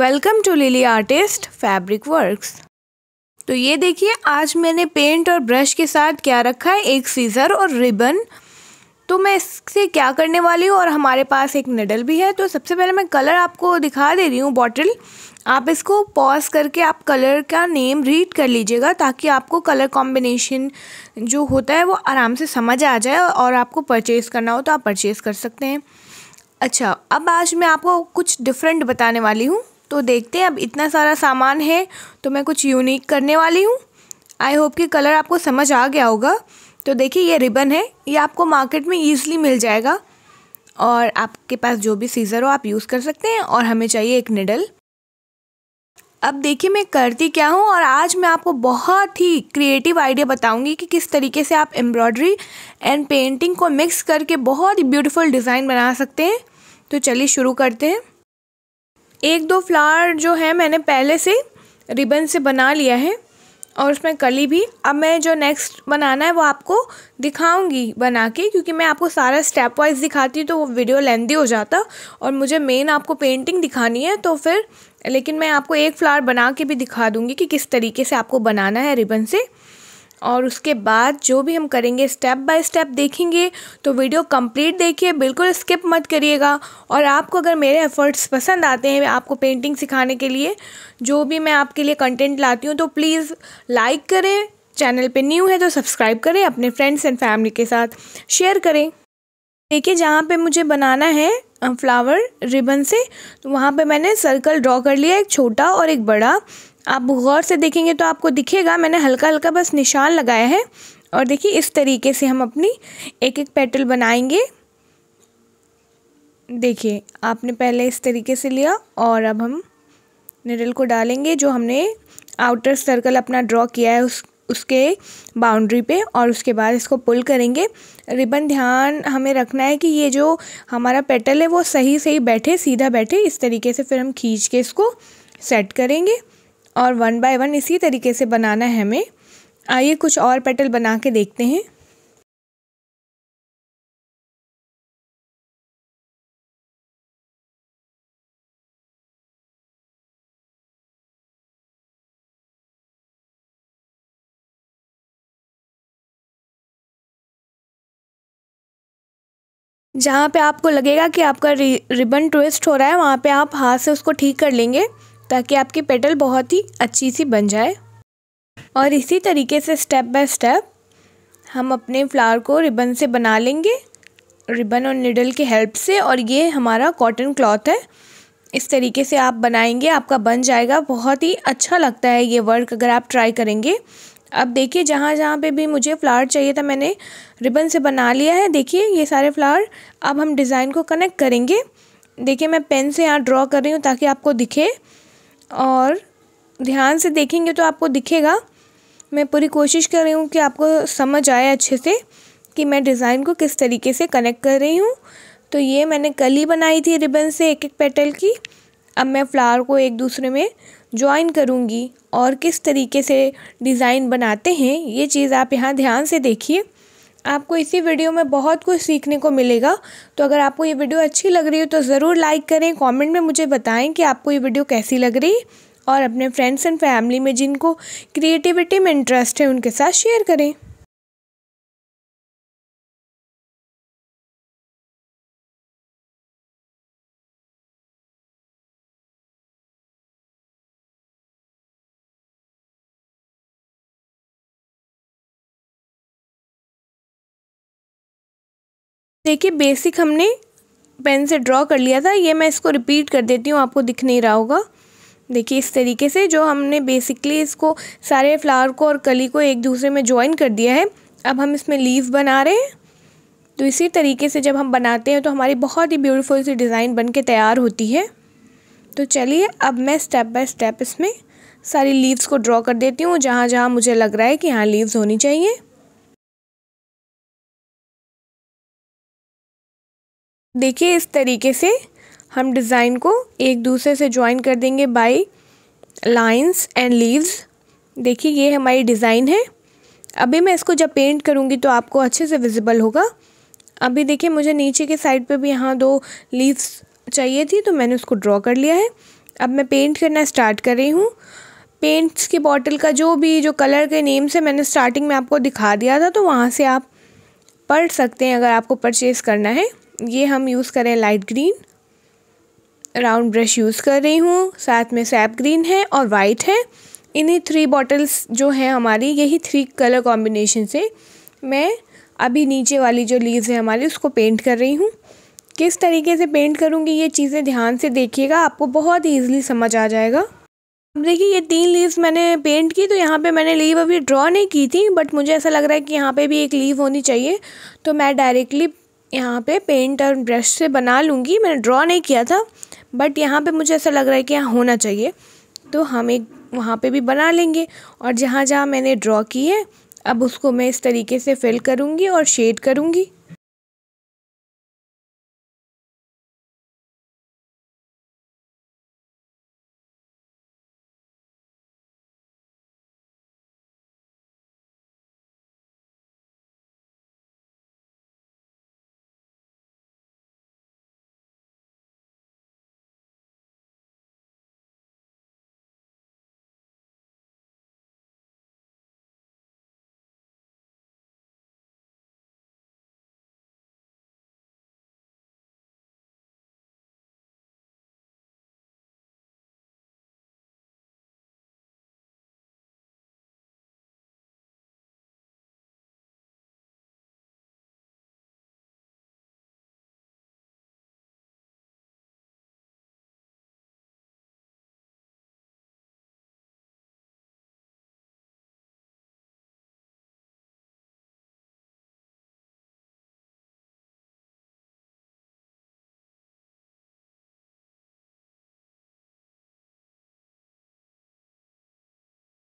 welcome to Lily artist fabric works तो ये देखिए आज मैंने पेंट और ब्रश के साथ क्या रखा है एक सीज़र और रिबन तो मैं इससे क्या करने वाली हूँ और हमारे पास एक निडल भी है तो सबसे पहले मैं कलर आपको दिखा दे रही हूँ बॉटल आप इसको पॉज करके आप कलर का नेम रीड कर लीजिएगा ताकि आपको कलर कॉम्बिनेशन जो होता है वो आराम से समझ आ जाए और आपको परचेज़ करना हो तो आप परचेज़ कर सकते हैं अच्छा अब आज मैं आपको कुछ डिफरेंट बताने वाली हूँ तो देखते हैं अब इतना सारा सामान है तो मैं कुछ यूनिक करने वाली हूँ आई होप कि कलर आपको समझ आ गया होगा तो देखिए ये रिबन है ये आपको मार्केट में ईजिली मिल जाएगा और आपके पास जो भी सीज़र हो आप यूज़ कर सकते हैं और हमें चाहिए एक निडल अब देखिए मैं करती क्या हूँ और आज मैं आपको बहुत ही क्रिएटिव आइडिया बताऊँगी कि किस तरीके से आप एम्ब्रॉयडरी एंड पेंटिंग को मिक्स करके बहुत ही ब्यूटीफुल डिज़ाइन बना सकते हैं तो चलिए शुरू करते हैं एक दो फ्लावर जो है मैंने पहले से रिबन से बना लिया है और उसमें कली भी अब मैं जो नेक्स्ट बनाना है वो आपको दिखाऊंगी बना के क्योंकि मैं आपको सारा स्टेप वाइज दिखाती तो वो वीडियो लेंदी हो जाता और मुझे मेन आपको पेंटिंग दिखानी है तो फिर लेकिन मैं आपको एक फ्लावर बना के भी दिखा दूँगी कि किस तरीके से आपको बनाना है रिबन से और उसके बाद जो भी हम करेंगे स्टेप बाय स्टेप देखेंगे तो वीडियो कंप्लीट देखिए बिल्कुल स्किप मत करिएगा और आपको अगर मेरे एफ़र्ट्स पसंद आते हैं आपको पेंटिंग सिखाने के लिए जो भी मैं आपके लिए कंटेंट लाती हूँ तो प्लीज़ लाइक करें चैनल पे न्यू है तो सब्सक्राइब करें अपने फ्रेंड्स एंड फैमिली के साथ शेयर करें देखिए जहाँ पर मुझे बनाना है फ्लावर रिबन से तो वहाँ पर मैंने सर्कल ड्रॉ कर लिया एक छोटा और एक बड़ा आप गौर से देखेंगे तो आपको दिखेगा मैंने हल्का हल्का बस निशान लगाया है और देखिए इस तरीके से हम अपनी एक एक पेटल बनाएंगे देखिए आपने पहले इस तरीके से लिया और अब हम निडल को डालेंगे जो हमने आउटर सर्कल अपना ड्रॉ किया है उस उसके बाउंड्री पे और उसके बाद इसको पुल करेंगे रिबन ध्यान हमें रखना है कि ये जो हमारा पेटल है वो सही सही बैठे सीधा बैठे इस तरीके से फिर हम खींच के इसको सेट करेंगे और वन बाय वन इसी तरीके से बनाना है हमें आइए कुछ और पेटल बना के देखते हैं जहाँ पे आपको लगेगा कि आपका रिबन ट्विस्ट हो रहा है वहाँ पे आप हाथ से उसको ठीक कर लेंगे ताकि आपकी पेटल बहुत ही अच्छी सी बन जाए और इसी तरीके से स्टेप बाय स्टेप हम अपने फ्लावर को रिबन से बना लेंगे रिबन और निडल की हेल्प से और ये हमारा कॉटन क्लॉथ है इस तरीके से आप बनाएंगे आपका बन जाएगा बहुत ही अच्छा लगता है ये वर्क अगर आप ट्राई करेंगे अब देखिए जहाँ जहाँ पे भी मुझे फ्लावर चाहिए था मैंने रिबन से बना लिया है देखिए ये सारे फ्लावर अब हम डिज़ाइन को कनेक्ट करेंगे देखिए मैं पेन से यहाँ ड्रॉ कर रही हूँ ताकि आपको दिखे और ध्यान से देखेंगे तो आपको दिखेगा मैं पूरी कोशिश कर रही हूँ कि आपको समझ आए अच्छे से कि मैं डिज़ाइन को किस तरीके से कनेक्ट कर रही हूँ तो ये मैंने कल ही बनाई थी रिबन से एक एक पेटल की अब मैं फ्लावर को एक दूसरे में ज्वाइन करूँगी और किस तरीके से डिज़ाइन बनाते हैं ये चीज़ आप यहाँ ध्यान से देखिए आपको इसी वीडियो में बहुत कुछ सीखने को मिलेगा तो अगर आपको ये वीडियो अच्छी लग रही हो तो ज़रूर लाइक करें कमेंट में मुझे बताएं कि आपको ये वीडियो कैसी लग रही और अपने फ्रेंड्स एंड फैमिली में जिनको क्रिएटिविटी में इंटरेस्ट है उनके साथ शेयर करें देखिए बेसिक हमने पेन से ड्रॉ कर लिया था ये मैं इसको रिपीट कर देती हूँ आपको दिख नहीं रहा होगा देखिए इस तरीके से जो हमने बेसिकली इसको सारे फ्लावर को और कली को एक दूसरे में ज्वाइन कर दिया है अब हम इसमें लीव बना रहे हैं तो इसी तरीके से जब हम बनाते हैं तो हमारी बहुत ही ब्यूटीफुल सी डिज़ाइन बन के तैयार होती है तो चलिए अब मैं स्टेप बाय स्टेप इसमें सारी लीव्स को ड्रॉ कर देती हूँ जहाँ जहाँ मुझे लग रहा है कि हाँ लीव्स होनी चाहिए देखिए इस तरीके से हम डिज़ाइन को एक दूसरे से ज्वाइन कर देंगे बाई लाइन्स एंड लीव्स देखिए ये हमारी डिज़ाइन है अभी मैं इसको जब पेंट करूँगी तो आपको अच्छे से विजिबल होगा अभी देखिए मुझे नीचे के साइड पे भी यहाँ दो लीव्स चाहिए थी तो मैंने उसको ड्रॉ कर लिया है अब मैं पेंट करना स्टार्ट कर रही हूँ पेंट्स की बॉटल का जो भी जो कलर के नेम से मैंने स्टार्टिंग में आपको दिखा दिया था तो वहाँ से आप पढ़ सकते हैं अगर आपको परचेज़ करना है ये हम यूज़ करें light green round brush use कर रही हूँ साथ में सैप ग्रीन है और वाइट है इन्हीं थ्री बॉटल्स जो हैं हमारी यही थ्री कलर कॉम्बिनेशन से मैं अभी नीचे वाली जो लीव्स है हमारी उसको पेंट कर रही हूँ किस तरीके से पेंट करूँगी ये चीज़ें ध्यान से देखिएगा आपको बहुत ईजिली समझ आ जाएगा अब देखिए ये तीन लीव्स मैंने पेंट की तो यहाँ पे मैंने लीव अभी ड्रॉ नहीं की थी बट मुझे ऐसा लग रहा है कि यहाँ पे भी एक लीव होनी चाहिए तो मैं डायरेक्टली यहाँ पे पेंट और ब्रश से बना लूँगी मैंने ड्रॉ नहीं किया था बट यहाँ पे मुझे ऐसा लग रहा है कि यहाँ होना चाहिए तो हम एक वहाँ पे भी बना लेंगे और जहाँ जहाँ मैंने ड्रॉ की है अब उसको मैं इस तरीके से फिल करूँगी और शेड करूँगी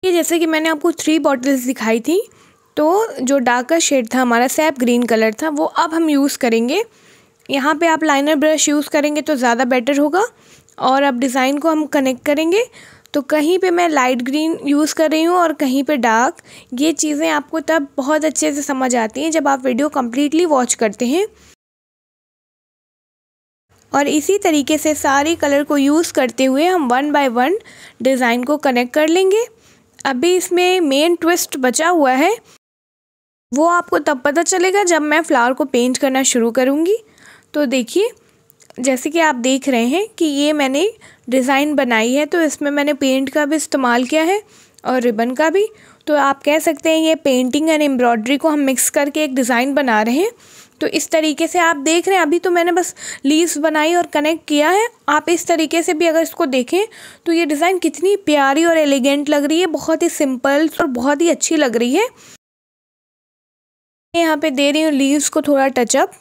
ये जैसे कि मैंने आपको थ्री बॉटल्स दिखाई थी तो जो डार्कर शेड था हमारा सैप ग्रीन कलर था वो अब हम यूज़ करेंगे यहाँ पे आप लाइनर ब्रश यूज़ करेंगे तो ज़्यादा बेटर होगा और अब डिज़ाइन को हम कनेक्ट करेंगे तो कहीं पे मैं लाइट ग्रीन यूज़ कर रही हूँ और कहीं पे डार्क ये चीज़ें आपको तब बहुत अच्छे से समझ आती हैं जब आप वीडियो कम्प्लीटली वॉच करते हैं और इसी तरीके से सारे कलर को यूज़ करते हुए हम वन बाय वन डिज़ाइन को कनेक्ट कर लेंगे अभी इसमें मेन ट्विस्ट बचा हुआ है वो आपको तब पता चलेगा जब मैं फ्लावर को पेंट करना शुरू करूँगी तो देखिए जैसे कि आप देख रहे हैं कि ये मैंने डिज़ाइन बनाई है तो इसमें मैंने पेंट का भी इस्तेमाल किया है और रिबन का भी तो आप कह सकते हैं ये पेंटिंग एंड एम्ब्रॉयड्री को हम मिक्स करके एक डिज़ाइन बना रहे हैं तो इस तरीके से आप देख रहे हैं अभी तो मैंने बस लीव्स बनाई और कनेक्ट किया है आप इस तरीके से भी अगर इसको देखें तो ये डिज़ाइन कितनी प्यारी और एलिगेंट लग रही है बहुत ही सिंपल और बहुत ही अच्छी लग रही है यहाँ पे दे रही हूँ लीव्स को थोड़ा टचअप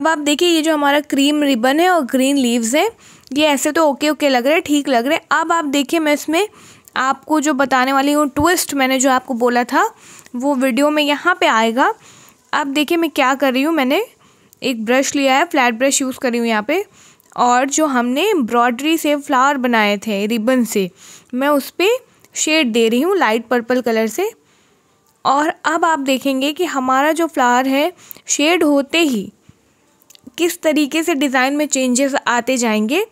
अब आप देखिए ये जो हमारा क्रीम रिबन है और ग्रीन लीव्स है ये ऐसे तो ओके ओके लग रहे हैं ठीक लग रहे हैं अब आप देखिए मैं इसमें आपको जो बताने वाली हूँ ट्विस्ट मैंने जो आपको बोला था वो वीडियो में यहाँ पे आएगा अब देखिए मैं क्या कर रही हूँ मैंने एक ब्रश लिया है फ्लैट ब्रश यूज़ कर रही हूँ यहाँ पे और जो हमने एम्ब्रॉयडरी से फ्लावर बनाए थे रिबन से मैं उस पर शेड दे रही हूँ लाइट पर्पल कलर से और अब आप देखेंगे कि हमारा जो फ्लावर है शेड होते ही किस तरीके से डिज़ाइन में चेंजेस आते जाएंगे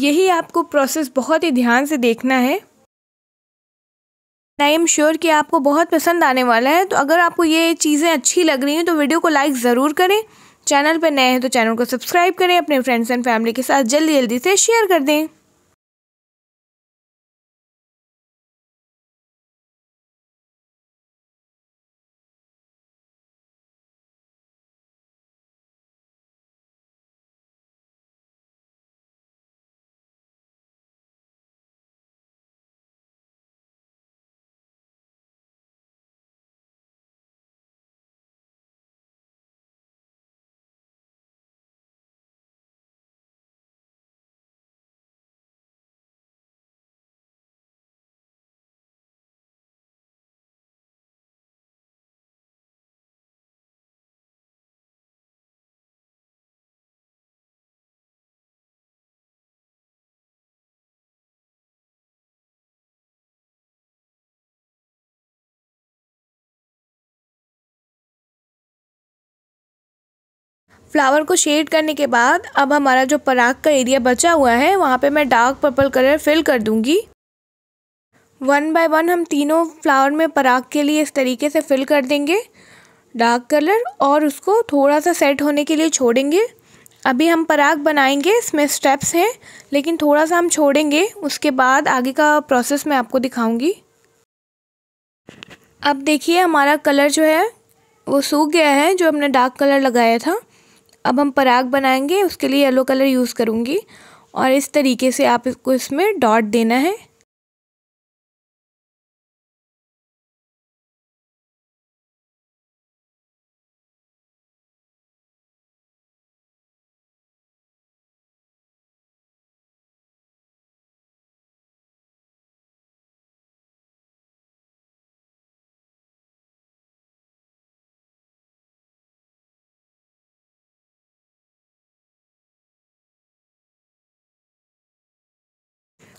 यही आपको प्रोसेस बहुत ही ध्यान से देखना है आई एम श्योर कि आपको बहुत पसंद आने वाला है तो अगर आपको ये चीज़ें अच्छी लग रही हैं तो वीडियो को लाइक ज़रूर करें चैनल पर नए हैं तो चैनल को सब्सक्राइब करें अपने फ्रेंड्स एंड फैमिली के साथ जल्दी जल्दी से शेयर कर दें फ्लावर को शेड करने के बाद अब हमारा जो पराग का एरिया बचा हुआ है वहाँ पे मैं डार्क पर्पल कलर फिल कर दूँगी वन बाय वन हम तीनों फ्लावर में पराग के लिए इस तरीके से फिल कर देंगे डार्क कलर और उसको थोड़ा सा सेट होने के लिए छोड़ेंगे अभी हम पराग बनाएंगे इसमें स्टेप्स हैं लेकिन थोड़ा सा हम छोड़ेंगे उसके बाद आगे का प्रोसेस मैं आपको दिखाऊँगी अब देखिए हमारा कलर जो है वो सूख गया है जो हमने डार्क कलर लगाया था अब हम पराग बनाएंगे उसके लिए येलो कलर यूज़ करूँगी और इस तरीके से आप इसको इसमें डॉट देना है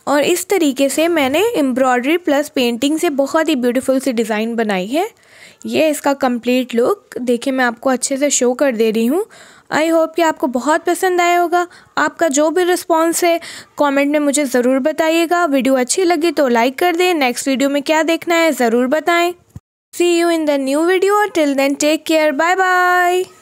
और इस तरीके से मैंने एम्ब्रॉयडरी प्लस पेंटिंग से बहुत ही ब्यूटीफुल सी डिज़ाइन बनाई है ये इसका कंप्लीट लुक देखिए मैं आपको अच्छे से शो कर दे रही हूँ आई होप कि आपको बहुत पसंद आया होगा आपका जो भी रिस्पॉन्स है कमेंट में मुझे ज़रूर बताइएगा वीडियो अच्छी लगी तो लाइक कर दें नेक्स्ट वीडियो में क्या देखना है ज़रूर बताएँ see you in the new video till then take care bye bye